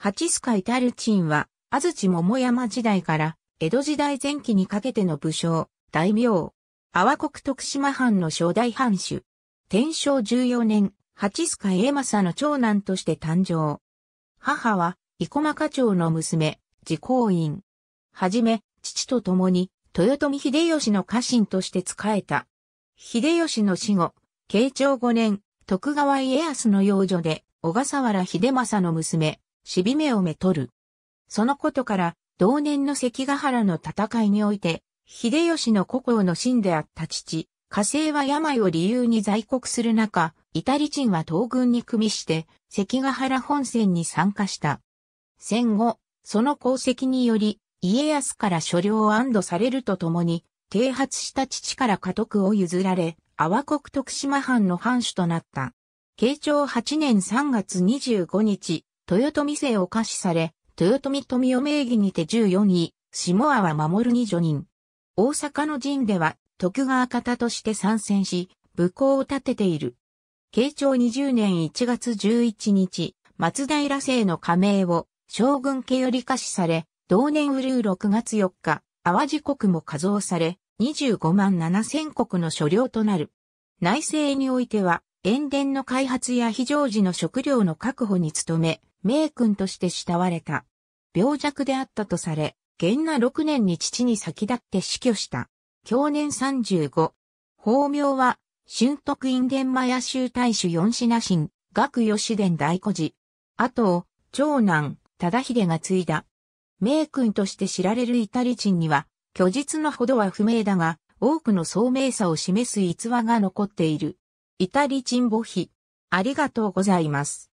八須海タルチンは、安土桃山時代から、江戸時代前期にかけての武将、大名、阿波国徳島藩の初代藩主。天正14年、八須海江政の長男として誕生。母は、生駒課長の娘、自公院。はじめ、父と共に、豊臣秀吉の家臣として仕えた。秀吉の死後、慶長5年、徳川家康の養女で、小笠原秀政の娘、しびめをめとる。そのことから、同年の関ヶ原の戦いにおいて、秀吉の故郷の真であった父、火星は病を理由に在国する中、イタリ人は東軍に組みして、関ヶ原本戦に参加した。戦後、その功績により、家康から所領を安堵されるとともに、啓発した父から家督を譲られ、阿波国徳島藩の藩主となった。慶長8年3月25日、豊臣姓を可視され、豊臣富を名義にて14位、下は守に助任。大阪の陣では、徳川方として参戦し、武功を立てている。慶長20年1月11日、松平姓の加盟を将軍家より可視され、同年うるう6月4日、淡路国も加増され、25万7千国の所領となる。内政においては、塩田の開発や非常時の食料の確保に努め、名君として慕われた。病弱であったとされ、元那6年に父に先立って死去した。去年35。法名は、春徳院伝摩野州大主四品神、学吉伝大古寺。あと、長男、忠秀が継いだ。名君として知られるイタリ人には、虚実のほどは不明だが、多くの聡明さを示す逸話が残っている。イタリ人母妃。ありがとうございます。